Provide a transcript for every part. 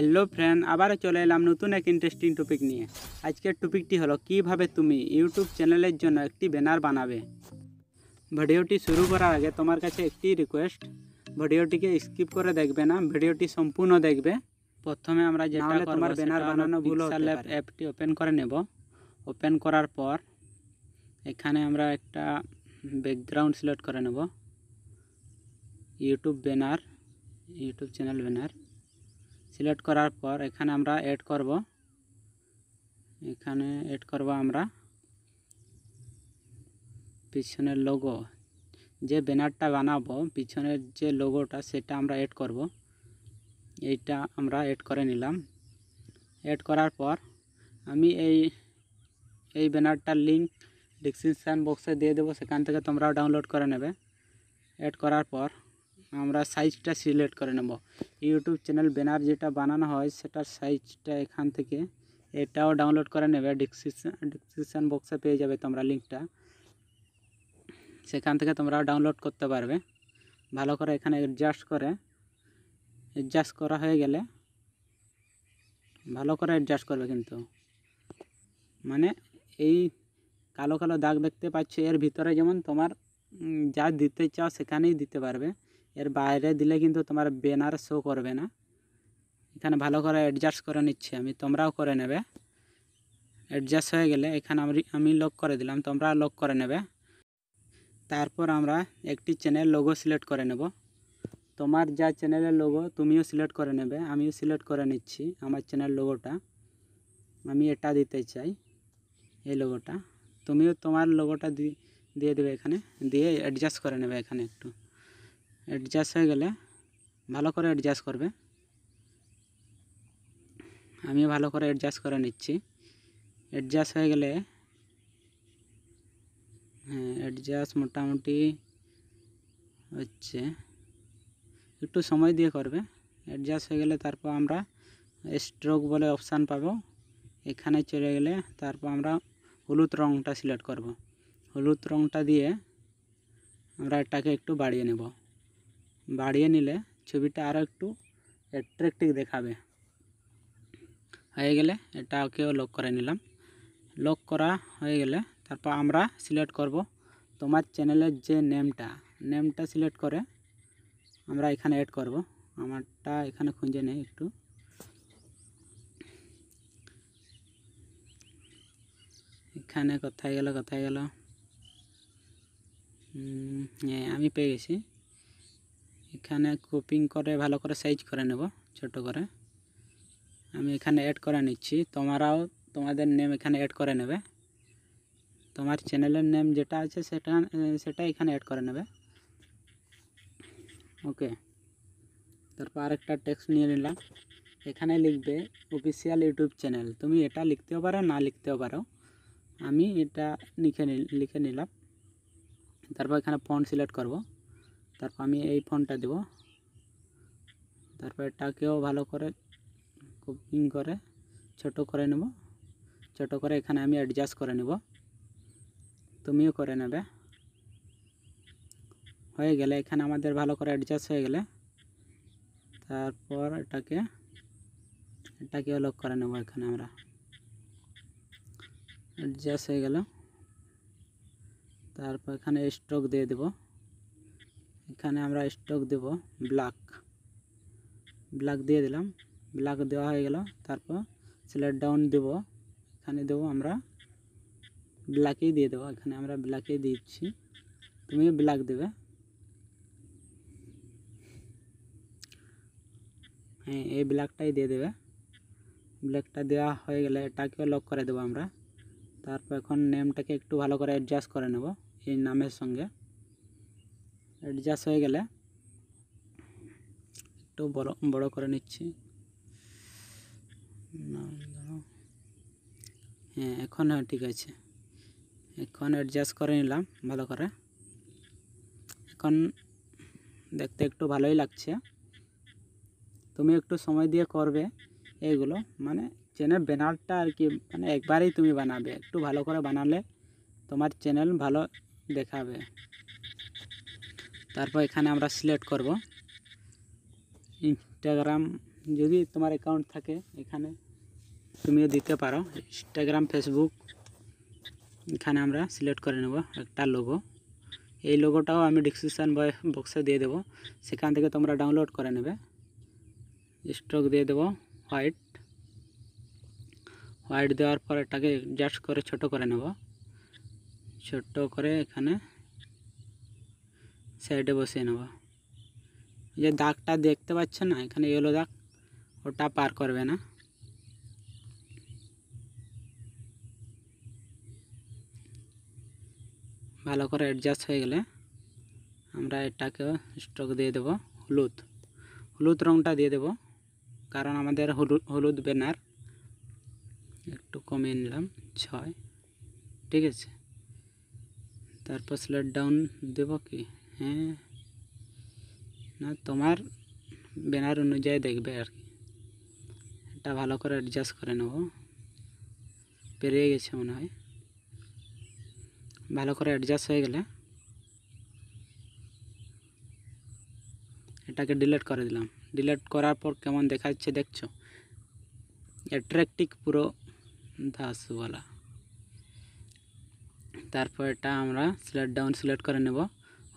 hello friend আবারও চলে এলাম নতুন এক ইন্টারেস্টিং টপিক নিয়ে আজকের টপিকটি হলো কিভাবে তুমি ইউটিউব চ্যানেলের জন্য একটি ব্যানার বানাবে ভিডিওটি শুরু করার আগে তোমার কাছে একটি রিকোয়েস্ট ভিডিওটিকে স্কিপ করে দেখবে না ভিডিওটি সম্পূর্ণ দেখবে প্রথমে আমরা যেটা তোমার ব্যানার বানানো ভুল অ্যাপটি ওপেন করে নেব ওপেন করার পর এখানে আমরা একটা ব্যাকগ্রাউন্ড সিলেক্ট করে নেব YouTube banner YouTube channel banner select করার পর এখানে আমরা এড করব এখানে এড করব আমরা পিছনের লোগো যে ব্যানারটা বানাবো পিছনের যে লোগোটা সেটা আমরা এড করব এইটা আমরা এড করে নিলাম এড করার পর আমি এই এই ব্যানারটার লিঙ্ক ডিসক্রিপশান বক্সে দিয়ে দেবো সেখান থেকে তোমরাও ডাউনলোড করে নেবে এড করার পর আমরা সাইজটা সিলেক্ট করে নেব ইউটিউব চ্যানেল ব্যানার যেটা বানানো হয় সেটার সাইজটা এখান থেকে এটাও ডাউনলোড করে নেবে ডিসক্রিপশান ডিসক্রিপশান বক্সে পেয়ে যাবে তোমরা লিঙ্কটা সেখান থেকে তোমরা ডাউনলোড করতে পারবে ভালো করে এখানে অ্যাডজাস্ট করে অ্যাডজাস্ট করা হয়ে গেলে ভালো করে অ্যাডজাস্ট করবে কিন্তু মানে এই কালো কালো দাগ দেখতে পাচ্ছি এর ভিতরে যেমন তোমার যা দিতে চাও সেখানেই দিতে পারবে এর বাইরে দিলে কিন্তু তোমার ব্যানার শো করবে না এখানে ভালো করে অ্যাডজাস্ট করে নিচ্ছি আমি তোমরাও করে নেবে অ্যাডজাস্ট হয়ে গেলে এখানে আমি আমি লক করে দিলাম তোমরা লক করে নেবে তারপর আমরা একটি চ্যানেল লোগো সিলেক্ট করে নেব তোমার যা চ্যানেলের লোগো তুমিও সিলেক্ট করে নেবে আমিও সিলেক্ট করে নিচ্ছি আমার চ্যানেল লোগোটা আমি এটা দিতে চাই এই লোগোটা তুমিও তোমার লোগোটা দিয়ে দেবে এখানে দিয়ে অ্যাডজাস্ট করে নেবে এখানে একটু অ্যাডজাস্ট হয়ে গেলে ভালো করে অ্যাডজাস্ট করবে আমি ভালো করে অ্যাডজাস্ট করে নিচ্ছি অ্যাডজাস্ট হয়ে গেলে হ্যাঁ অ্যাডজাস্ট মোটামুটি হচ্ছে একটু সময় দিয়ে করবে অ্যাডজাস্ট হয়ে গেলে তারপর আমরা স্ট্রোক বলে অপশান পাব এখানে চলে গেলে তারপর আমরা হলুদ রঙটা সিলেক্ট করব হলুদ রঙটা দিয়ে আমরা এটাকে একটু বাড়িয়ে নেব बाड़िए नीले छविटा और एक एट्रेक्टिव देखा गटा के लक कर निल लक कर सिलेक्ट करब तुम्हार चैनल जे नेमटा नेमटा सिलेक्ट करें करब हमारे खुजे नहीं एक कथा गल कथा गल हमें पे गेसि ইখানে কপিং করে ভালো করে সাইজ করে নেবো ছোট করে আমি এখানে অ্যাড করে নেছি তোমারও তোমাদের নাম এখানে অ্যাড করে নেবে তোমার চ্যানেলের নাম যেটা আছে সেটা এখানে অ্যাড করে নেবে ওকে তারপর একটা টেক্সট নিয়ে নিলাম এখানে লিখবে অফিশিয়াল ইউটিউব চ্যানেল তুমি এটা লিখতে পারো না লিখতে পারো আমি এটা নিচে লিখে নিলাম তারপর এখানে ফন্ট সিলেক্ট করব তারপর আমি এই ফোনটা দেব তারপর এটাকেও ভালো করে কুকিং করে ছোট করে নেব ছোট করে এখানে আমি অ্যাডজাস্ট করে নেব তুমিও করে নেবে হয়ে গেলে এখানে আমাদের ভালো করে অ্যাডজাস্ট হয়ে গেলে তারপর এটাকে এটাকেও লক করে নেব এখানে আমরা অ্যাডজাস্ট হয়ে গেল তারপর এখানে স্ট্রোক দিয়ে দেবো এখানে আমরা স্টক দেব ব্ল্যাক ব্ল্যাক দিয়ে দিলাম ব্ল্যাক দেওয়া হয়ে গেল তারপর সিলেট ডাউন দেব এখানে দেব আমরা ব্ল্যাকেই দিয়ে দেবো এখানে আমরা ব্ল্যাকেই দিচ্ছি তুমিও ব্ল্যাক দেবে হ্যাঁ এই ব্ল্যাকটাই দিয়ে দেবে ব্ল্যাকটা দেওয়া হয়ে গেলে এটাকেও লক করে দেবো আমরা তারপর এখন নেমটাকে একটু ভালো করে অ্যাডজাস্ট করে নেব এই নামের সঙ্গে অ্যাডজাস্ট হয়ে গেলে একটু বড় বড় করে নিচ্ছি হ্যাঁ এখন হ্যাঁ ঠিক আছে এখন অ্যাডজাস্ট করে নিলাম ভালো করে এখন দেখতে একটু ভালোই লাগছে তুমি একটু সময় দিয়ে করবে এইগুলো মানে চ্যানেল ব্যানারটা আর কি মানে একবারেই তুমি বানাবে একটু ভালো করে বানালে তোমার চ্যানেল ভালো দেখাবে তারপরে এখানে আমরা সিলেক্ট করব ইনস্টাগ্রাম যদি তোমার অ্যাকাউন্ট থাকে এখানে তুমি দিতে পারো ইনস্টাগ্রাম ফেসবুক এখানে আমরা সিলেক্ট করে নেব একটা লোগো এই লোগোটাও আমি ডেসক্রিপশন বক্সে দিয়ে দেব সেখান থেকে তোমরা ডাউনলোড করে নেবে স্টক দিয়ে দেব হোয়াইট হোয়াইট দেওয়ার পর এটাকে জাস্ট করে ছোট করে নেব ছোট করে এখানে সাইডে বসিয়ে নেব যে দাগটা দেখতে পাচ্ছেন না এখানে ইয়েলো দাগ ওটা পার করবে না ভালো করে অ্যাডজাস্ট হয়ে গেলে আমরা এটাকে স্ট্রোক দিয়ে দেব হলুদ হলুদ রঙটা দিয়ে দেব কারণ আমাদের হলুদ হলুদ ব্যানার একটু কমিয়ে নিলাম ছয় ঠিক আছে তারপর স্লেট ডাউন দেব কি হ্যাঁ না তোমার ব্যানার অনুযায়ী দেখবে আর কি এটা ভালো করে অ্যাডজাস্ট করে নেব পেরিয়ে গেছে মনে হয় ভালো করে অ্যাডজাস্ট হয়ে গেলে এটাকে ডিলেট করে দিলাম ডিলেট করার পর কেমন দেখাচ্ছে দেখছো অ্যাট্রাকটিভ পুরো দাসওয়ালা তারপর এটা আমরা সিলেক্ট ডাউন সিলেক্ট করে নেব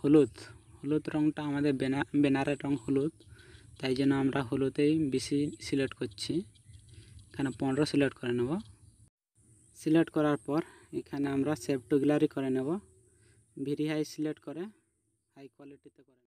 হলুদ হলুদ রঙটা আমাদের ব্যানার বেনারের রঙ হলুদ তাই জন্য আমরা হলুদেই বেশি সিলেক্ট করছি এখানে পনেরো সিলেক্ট করে নেব সিলেক্ট করার পর এখানে আমরা সেভ টু গ্যালারি করে নেব ভেরি হাই সিলেক্ট করে হাই কোয়ালিটিতে করে